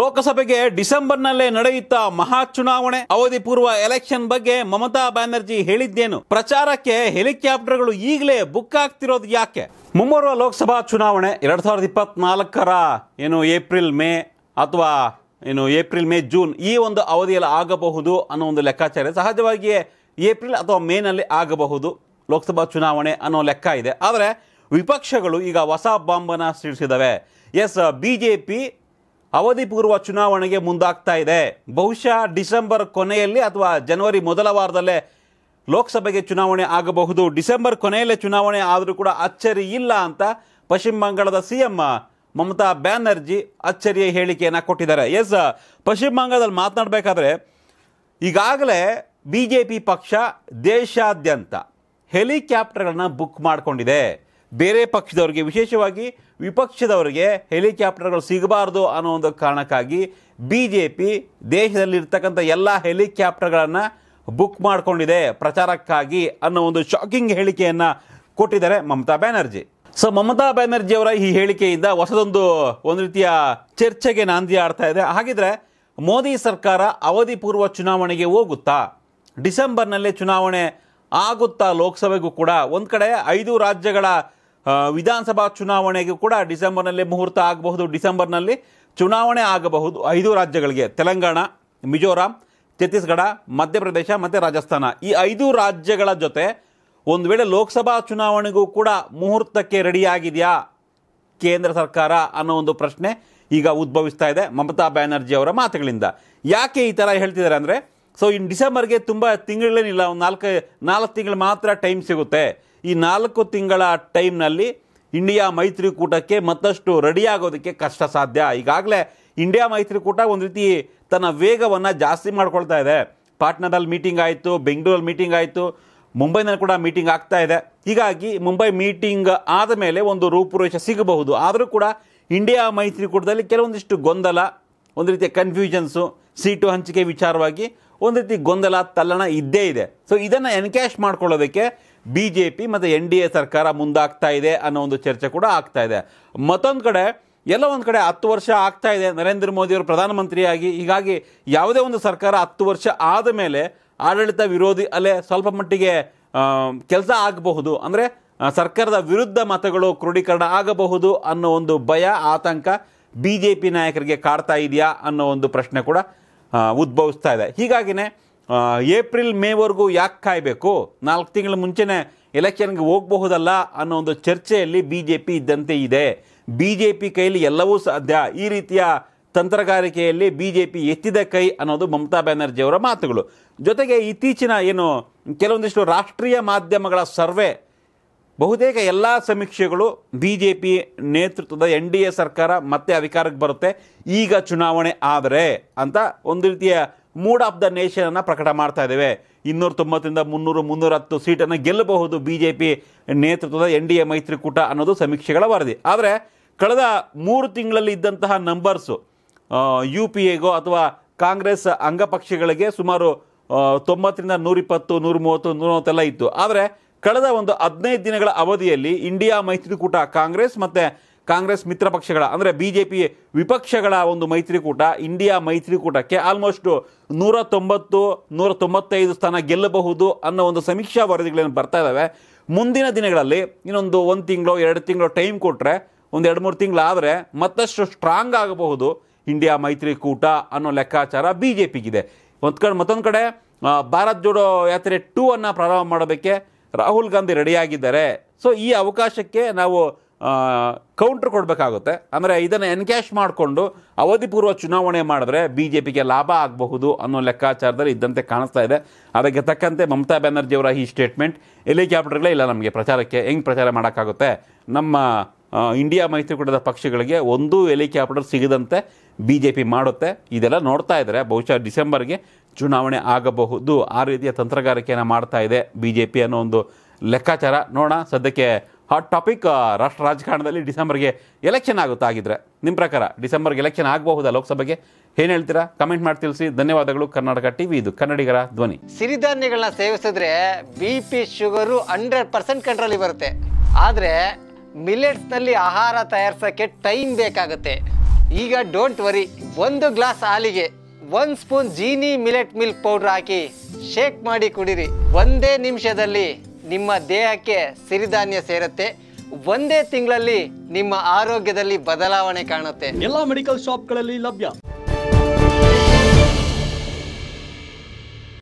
ಲೋಕಸಭೆಗೆ ಡಿಸೆಂಬರ್ನಲ್ಲೇ ನಡೆಯುತ್ತಾ ಮಹಾ ಚುನಾವಣೆ ಅವಧಿ ಪೂರ್ವ ಎಲೆಕ್ಷನ್ ಬಗ್ಗೆ ಮಮತಾ ಬ್ಯಾನರ್ಜಿ ಹೇಳಿದ್ದೇನು ಪ್ರಚಾರಕ್ಕೆ ಹೆಲಿಕಾಪ್ಟರ್ಗಳು ಈಗಲೇ ಬುಕ್ ಆಗ್ತಿರೋದು ಯಾಕೆ ಮುಂಬರುವ ಲೋಕಸಭಾ ಚುನಾವಣೆ ಎರಡ್ ಸಾವಿರದ ಇಪ್ಪತ್ನಾಲ್ಕರ ಏನು ಏಪ್ರಿಲ್ ಮೇ ಅಥವಾ ಏನು ಏಪ್ರಿಲ್ ಮೇ ಜೂನ್ ಈ ಒಂದು ಅವಧಿಯಲ್ಲಿ ಆಗಬಹುದು ಅನ್ನೋ ಒಂದು ಲೆಕ್ಕಾಚಾರ ಸಹಜವಾಗಿಯೇ ಏಪ್ರಿಲ್ ಅಥವಾ ಮೇನಲ್ಲಿ ಆಗಬಹುದು ಲೋಕಸಭಾ ಚುನಾವಣೆ ಅನ್ನೋ ಲೆಕ್ಕ ಇದೆ ಆದರೆ ವಿಪಕ್ಷಗಳು ಈಗ ಹೊಸ ಬಾಂಬನ ಸಿಡಿಸಿದವೆ ಎಸ್ ಬಿ ಜೆ ಪಿ ಅವಧಿಪೂರ್ವ ಚುನಾವಣೆಗೆ ಮುಂದಾಗ್ತಾ ಇದೆ ಬಹುಶಃ ಡಿಸೆಂಬರ್ ಕೊನೆಯಲ್ಲಿ ಅಥವಾ ಜನವರಿ ಮೊದಲ ವಾರದಲ್ಲೇ ಲೋಕಸಭೆಗೆ ಚುನಾವಣೆ ಆಗಬಹುದು ಡಿಸೆಂಬರ್ ಕೊನೆಯಲ್ಲೇ ಚುನಾವಣೆ ಆದರೂ ಕೂಡ ಅಚ್ಚರಿ ಇಲ್ಲ ಅಂತ ಪಶ್ಚಿಮ ಬಂಗಾಳದ ಸಿ ಎಂ ಮಮತಾ ಬ್ಯಾನರ್ಜಿ ಅಚ್ಚರಿಯ ಹೇಳಿಕೆಯನ್ನು ಕೊಟ್ಟಿದ್ದಾರೆ ಎಸ್ ಪಶ್ಚಿಮ ಬಂಗಾಳದಲ್ಲಿ ಮಾತನಾಡಬೇಕಾದ್ರೆ ಈಗಾಗಲೇ ಬಿ ಜೆ ಪಿ ಪಕ್ಷ ದೇಶಾದ್ಯಂತ ಹೆಲಿಕ್ಯಾಪ್ಟರ್ಗಳನ್ನ ಬುಕ್ ಮಾಡಿಕೊಂಡಿದೆ ಬೇರೆ ಪಕ್ಷದವರಿಗೆ ವಿಶೇಷವಾಗಿ ವಿಪಕ್ಷದವರಿಗೆ ಹೆಲಿಕ್ಯಾಪ್ಟರ್ಗಳು ಸಿಗಬಾರ್ದು ಅನ್ನೋ ಒಂದು ಕಾರಣಕ್ಕಾಗಿ ಬಿ ಜೆ ಪಿ ದೇಶದಲ್ಲಿರ್ತಕ್ಕಂಥ ಎಲ್ಲ ಹೆಲಿಕ್ಯಾಪ್ಟರ್ಗಳನ್ನು ಬುಕ್ ಮಾಡಿಕೊಂಡಿದೆ ಪ್ರಚಾರಕ್ಕಾಗಿ ಅನ್ನೋ ಒಂದು ಶಾಕಿಂಗ್ ಹೇಳಿಕೆಯನ್ನು ಕೊಟ್ಟಿದ್ದಾರೆ ಮಮತಾ ಬ್ಯಾನರ್ಜಿ ಸೊ ಮಮತಾ ಬ್ಯಾನರ್ಜಿ ಅವರ ಈ ಹೇಳಿಕೆಯಿಂದ ಹೊಸದೊಂದು ಒಂದು ರೀತಿಯ ಚರ್ಚೆಗೆ ನಾಂದಿ ಆಡ್ತಾ ಇದೆ ಹಾಗಿದ್ರೆ ಮೋದಿ ಸರ್ಕಾರ ಅವಧಿ ಪೂರ್ವ ಚುನಾವಣೆಗೆ ಹೋಗುತ್ತಾ ಡಿಸೆಂಬರ್ನಲ್ಲೇ ಚುನಾವಣೆ ಆಗುತ್ತಾ ಲೋಕಸಭೆಗೂ ಕೂಡ ಒಂದು ಕಡೆ ಐದು ರಾಜ್ಯಗಳ ವಿಧಾನಸಭಾ ಚುನಾವಣೆಗೂ ಕೂಡ ಡಿಸೆಂಬರ್ನಲ್ಲಿ ಮುಹೂರ್ತ ಆಗಬಹುದು ಡಿಸೆಂಬರ್ನಲ್ಲಿ ಚುನಾವಣೆ ಆಗಬಹುದು ಐದು ರಾಜ್ಯಗಳಿಗೆ ತೆಲಂಗಾಣ ಮಿಜೋರಾಂ ಛತ್ತೀಸ್ಗಢ ಮಧ್ಯಪ್ರದೇಶ ಮತ್ತು ರಾಜಸ್ಥಾನ ಈ ಐದು ರಾಜ್ಯಗಳ ಜೊತೆ ಒಂದು ವೇಳೆ ಲೋಕಸಭಾ ಚುನಾವಣೆಗೂ ಕೂಡ ಮುಹೂರ್ತಕ್ಕೆ ರೆಡಿಯಾಗಿದೆಯಾ ಕೇಂದ್ರ ಸರ್ಕಾರ ಅನ್ನೋ ಒಂದು ಪ್ರಶ್ನೆ ಈಗ ಉದ್ಭವಿಸ್ತಾ ಇದೆ ಮಮತಾ ಬ್ಯಾನರ್ಜಿ ಅವರ ಮಾತುಗಳಿಂದ ಯಾಕೆ ಈ ಥರ ಹೇಳ್ತಿದ್ದಾರೆ ಅಂದರೆ ಸೊ ಇನ್ನು ಡಿಸೆಂಬರ್ಗೆ ತುಂಬ ತಿಂಗಳೇನಿಲ್ಲ ಒಂದು ನಾಲ್ಕು ನಾಲ್ಕು ತಿಂಗಳು ಮಾತ್ರ ಟೈಮ್ ಸಿಗುತ್ತೆ ಈ ನಾಲ್ಕು ತಿಂಗಳ ಟೈಮ್ನಲ್ಲಿ ಇಂಡಿಯಾ ಮೈತ್ರಿಕೂಟಕ್ಕೆ ಮತ್ತಷ್ಟು ರೆಡಿಯಾಗೋದಕ್ಕೆ ಕಷ್ಟ ಸಾಧ್ಯ ಈಗಾಗಲೇ ಇಂಡಿಯಾ ಮೈತ್ರಿಕೂಟ ಒಂದು ರೀತಿ ತನ್ನ ವೇಗವನ್ನು ಜಾಸ್ತಿ ಮಾಡ್ಕೊಳ್ತಾ ಇದೆ ಪಾಟ್ನಾದಲ್ಲಿ ಮೀಟಿಂಗ್ ಆಯಿತು ಬೆಂಗಳೂರಲ್ಲಿ ಮೀಟಿಂಗ್ ಆಯಿತು ಮುಂಬೈನಲ್ಲಿ ಕೂಡ ಮೀಟಿಂಗ್ ಆಗ್ತಾ ಇದೆ ಹೀಗಾಗಿ ಮುಂಬೈ ಮೀಟಿಂಗ್ ಆದ ಮೇಲೆ ಒಂದು ರೂಪುರೇಷೆ ಸಿಗಬಹುದು ಆದರೂ ಕೂಡ ಇಂಡಿಯಾ ಮೈತ್ರಿಕೂಟದಲ್ಲಿ ಕೆಲವೊಂದಿಷ್ಟು ಗೊಂದಲ ಒಂದು ರೀತಿಯ ಕನ್ಫ್ಯೂಷನ್ಸು ಸೀಟು ಹಂಚಿಕೆ ವಿಚಾರವಾಗಿ ಒಂದು ರೀತಿ ಗೊಂದಲ ತಲ್ಲಣ ಇದ್ದೇ ಇದೆ ಸೊ ಇದನ್ನು ಎನ್ಕ್ಯಾಶ್ ಮಾಡ್ಕೊಳ್ಳೋದಕ್ಕೆ ಬಿ ಜೆ ಪಿ ಮತ್ತು ಎನ್ ಡಿ ಎ ಸರ್ಕಾರ ಮುಂದಾಗ್ತಾ ಇದೆ ಅನ್ನೋ ಒಂದು ಚರ್ಚೆ ಕೂಡ ಆಗ್ತಾ ಇದೆ ಮತ್ತೊಂದು ಕಡೆ ಎಲ್ಲ ಒಂದು ಕಡೆ ಹತ್ತು ವರ್ಷ ಆಗ್ತಾ ಇದೆ ನರೇಂದ್ರ ಮೋದಿಯವರು ಪ್ರಧಾನಮಂತ್ರಿಯಾಗಿ ಹೀಗಾಗಿ ಯಾವುದೇ ಒಂದು ಸರ್ಕಾರ ಹತ್ತು ವರ್ಷ ಆದ ಮೇಲೆ ಆಡಳಿತ ವಿರೋಧಿ ಅಲೆ ಸ್ವಲ್ಪ ಮಟ್ಟಿಗೆ ಕೆಲಸ ಆಗಬಹುದು ಅಂದರೆ ಸರ್ಕಾರದ ವಿರುದ್ಧ ಮತಗಳು ಕ್ರೋಢೀಕರಣ ಆಗಬಹುದು ಅನ್ನೋ ಒಂದು ಭಯ ಆತಂಕ ಬಿ ಜೆ ಪಿ ನಾಯಕರಿಗೆ ಕಾಡ್ತಾ ಇದೆಯಾ ಅನ್ನೋ ಒಂದು ಪ್ರಶ್ನೆ ಕೂಡ ಉದ್ಭವಿಸ್ತಾ ಇದೆ ಹೀಗಾಗಿನೇ ಏಪ್ರಿಲ್ ಮೇವರೆಗೂ ಯಾಕೆ ಕಾಯಬೇಕು ನಾಲ್ಕು ತಿಂಗಳ ಮುಂಚೆನೇ ಎಲೆಕ್ಷನ್ಗೆ ಹೋಗಬಹುದಲ್ಲ ಅನ್ನೋ ಒಂದು ಚರ್ಚೆಯಲ್ಲಿ ಬಿ ಜೆ ಪಿ ಇದ್ದಂತೆ ಇದೆ ಬಿ ಜೆ ಪಿ ಕೈಲಿ ಎಲ್ಲವೂ ಸಾಧ್ಯ ಈ ರೀತಿಯ ತಂತ್ರಗಾರಿಕೆಯಲ್ಲಿ ಬಿ ಜೆ ಪಿ ಎತ್ತಿದ ಕೈ ಅನ್ನೋದು ಮಮತಾ ಬ್ಯಾನರ್ಜಿಯವರ ಮಾತುಗಳು ಜೊತೆಗೆ ಇತ್ತೀಚಿನ ಏನು ಕೆಲವೊಂದಿಷ್ಟು ರಾಷ್ಟ್ರೀಯ ಮಾಧ್ಯಮಗಳ ಸರ್ವೆ ಬಹುತೇಕ ಎಲ್ಲ ಸಮೀಕ್ಷೆಗಳು ಬಿ ಜೆ ಪಿ ನೇತೃತ್ವದ ಎನ್ ಡಿ ಎ ಸರ್ಕಾರ ಮತ್ತೆ ಅಧಿಕಾರಕ್ಕೆ ಬರುತ್ತೆ ಈಗ ಚುನಾವಣೆ ಆದರೆ ಅಂತ ಒಂದು ರೀತಿಯ ಮೂಡ್ ಆಫ್ ದ ಅನ್ನು ಪ್ರಕಟ ಮಾಡ್ತಾ ಇದ್ದೇವೆ ಇನ್ನೂರ ತೊಂಬತ್ತರಿಂದ ಮುನ್ನೂರು ಮುನ್ನೂರ ಹತ್ತು ಸೀಟನ್ನು ಗೆಲ್ಲಬಹುದು ಬಿ ಜೆ ಪಿ ನೇತೃತ್ವದ ಎನ್ ಡಿ ಎ ಮೈತ್ರಿಕೂಟ ಅನ್ನೋದು ಸಮೀಕ್ಷೆಗಳ ವರದಿ ಆದರೆ ಕಳೆದ ಮೂರು ತಿಂಗಳಲ್ಲಿ ಇದ್ದಂತಹ ನಂಬರ್ಸು ಯು ಪಿ ಎಗೋ ಅಥವಾ ಕಾಂಗ್ರೆಸ್ ಅಂಗಪಕ್ಷಗಳಿಗೆ ಸುಮಾರು ತೊಂಬತ್ತರಿಂದ ನೂರಿಪ್ಪತ್ತು ನೂರ ಮೂವತ್ತು ನೂರವತ್ತೆಲ್ಲ ಇತ್ತು ಆದರೆ ಕಳೆದ ಒಂದು ಹದಿನೈದು ದಿನಗಳ ಅವಧಿಯಲ್ಲಿ ಇಂಡಿಯಾ ಮೈತ್ರಿಕೂಟ ಕಾಂಗ್ರೆಸ್ ಮತ್ತು ಕಾಂಗ್ರೆಸ್ ಮಿತ್ರ ಪಕ್ಷಗಳ ಅಂದರೆ ಬಿ ಜೆ ಪಿ ವಿಪಕ್ಷಗಳ ಒಂದು ಮೈತ್ರಿಕೂಟ ಇಂಡಿಯಾ ಮೈತ್ರಿಕೂಟಕ್ಕೆ ಆಲ್ಮೋಸ್ಟ್ ನೂರ ತೊಂಬತ್ತು ನೂರ ತೊಂಬತ್ತೈದು ಸ್ಥಾನ ಗೆಲ್ಲಬಹುದು ಅನ್ನೋ ಒಂದು ಸಮೀಕ್ಷಾ ವರದಿಗಳೇನು ಬರ್ತಾ ಇದ್ದಾವೆ ಮುಂದಿನ ದಿನಗಳಲ್ಲಿ ಇನ್ನೊಂದು ಒಂದು ತಿಂಗಳು ಎರಡು ತಿಂಗಳು ಟೈಮ್ ಕೊಟ್ಟರೆ ಒಂದು ಎರಡು ಮೂರು ಆದರೆ ಮತ್ತಷ್ಟು ಸ್ಟ್ರಾಂಗ್ ಆಗಬಹುದು ಇಂಡಿಯಾ ಮೈತ್ರಿಕೂಟ ಅನ್ನೋ ಲೆಕ್ಕಾಚಾರ ಬಿ ಜೆ ಪಿಗಿದೆ ಒಂದು ಕಡೆ ಮತ್ತೊಂದು ಕಡೆ ಭಾರತ್ ಜೋಡೋ ಯಾತ್ರೆ ಟೂ ಅನ್ನು ಪ್ರಾರಂಭ ಮಾಡೋದಕ್ಕೆ ರಾಹುಲ್ ಗಾಂಧಿ ರೆಡಿಯಾಗಿದ್ದಾರೆ ಸೊ ಈ ಅವಕಾಶಕ್ಕೆ ನಾವು ಕೌಂಟ್ರ್ ಕೊಡಬೇಕಾಗುತ್ತೆ ಅಂದರೆ ಇದನ್ನು ಎನ್ಕ್ಯಾಶ್ ಮಾಡಿಕೊಂಡು ಅವಧಿಪೂರ್ವ ಚುನಾವಣೆ ಮಾಡಿದ್ರೆ ಬಿ ಜೆ ಪಿಗೆ ಲಾಭ ಆಗಬಹುದು ಅನ್ನೋ ಲೆಕ್ಕಾಚಾರದಲ್ಲಿ ಇದ್ದಂತೆ ಕಾಣಿಸ್ತಾ ಇದೆ ಅದಕ್ಕೆ ತಕ್ಕಂತೆ ಮಮತಾ ಅವರ ಈ ಸ್ಟೇಟ್ಮೆಂಟ್ ಹೆಲಿಕಾಪ್ಟರ್ಗಳೇ ಇಲ್ಲ ನಮಗೆ ಪ್ರಚಾರಕ್ಕೆ ಹೆಂಗೆ ಪ್ರಚಾರ ಮಾಡೋಕ್ಕಾಗುತ್ತೆ ನಮ್ಮ ಇಂಡಿಯಾ ಮೈತ್ರಿಕೂಟದ ಪಕ್ಷಗಳಿಗೆ ಒಂದು ಹೆಲಿಕಾಪ್ಟರ್ ಸಿಗದಂತೆ ಬಿ ಜೆ ಪಿ ಮಾಡುತ್ತೆ ಇದೆಲ್ಲ ನೋಡ್ತಾ ಇದ್ದಾರೆ ಬಹುಶಃ ಡಿಸೆಂಬರ್ಗೆ ಚುನಾವಣೆ ಆಗಬಹುದು ಆ ರೀತಿಯ ತಂತ್ರಗಾರಿಕೆಯನ್ನು ಮಾಡ್ತಾ ಇದೆ ಬಿ ಜೆ ಪಿ ಅನ್ನೋ ಒಂದು ಲೆಕ್ಕಾಚಾರ ನೋಡೋಣ ಸದ್ಯಕ್ಕೆ ಹಾಟ್ ಟಾಪಿಕ್ ರಾಷ್ಟ್ರ ರಾಜಕಾರಣದಲ್ಲಿ ಡಿಸೆಂಬರ್ಗೆ ಎಲೆಕ್ಷನ್ ಆಗಿದ್ರೆ ನಿಮ್ಮ ಪ್ರಕಾರ ಡಿಸೆಂಬರ್ಗೆ ಎಲೆಕ್ಷನ್ ಆಗಬಹುದಾ ಲೋಕಸಭೆಗೆ ಏನು ಹೇಳ್ತೀರಾ ಕಮೆಂಟ್ ಮಾಡಿ ತಿಳಿಸಿ ಧನ್ಯವಾದಗಳು ಕರ್ನಾಟಕ ಟಿವಿ ಇದು ಕನ್ನಡಿಗರ ಧ್ವನಿ ಸಿರಿಧಾನ್ಯಗಳನ್ನ ಸೇವಿಸಿದ್ರೆ B P sugar hundred percent ಕಂಟ್ರೋಲಿಗೆ ಬರುತ್ತೆ ಆದರೆ ಮಿಲೆಟ್ಸ್ನಲ್ಲಿ ಆಹಾರ ತಯಾರಿಸೋಕ್ಕೆ ಟೈಮ್ ಬೇಕಾಗುತ್ತೆ ಈಗ ಡೋಂಟ್ ವರಿ ಒಂದು ಗ್ಲಾಸ್ ಹಾಲಿಗೆ ಒಂದು spoon Jeeni millet milk powder ಹಾಕಿ ಶೇಕ್ ಮಾಡಿ ಕುಡಿರಿ ಒಂದೇ ನಿಮಿಷದಲ್ಲಿ ನಿಮ್ಮ ದೇಹಕ್ಕೆ ಸಿರಿಧಾನ್ಯ ಸೇರುತ್ತೆ ಒಂದೇ ತಿಂಗಳಲ್ಲಿ ನಿಮ್ಮ ಆರೋಗ್ಯದಲ್ಲಿ ಬದಲಾವಣೆ ಕಾಣುತ್ತೆ ಎಲ್ಲ ಮೆಡಿಕಲ್ ಶಾಪ್ಗಳಲ್ಲಿ ಲಭ್ಯ